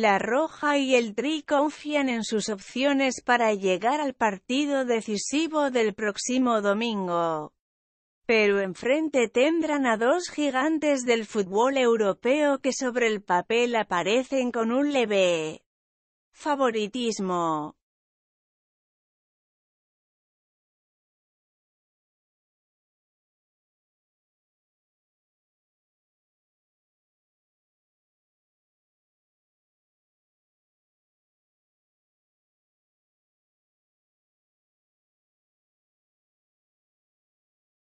La Roja y el Tri confían en sus opciones para llegar al partido decisivo del próximo domingo. Pero enfrente tendrán a dos gigantes del fútbol europeo que sobre el papel aparecen con un leve favoritismo.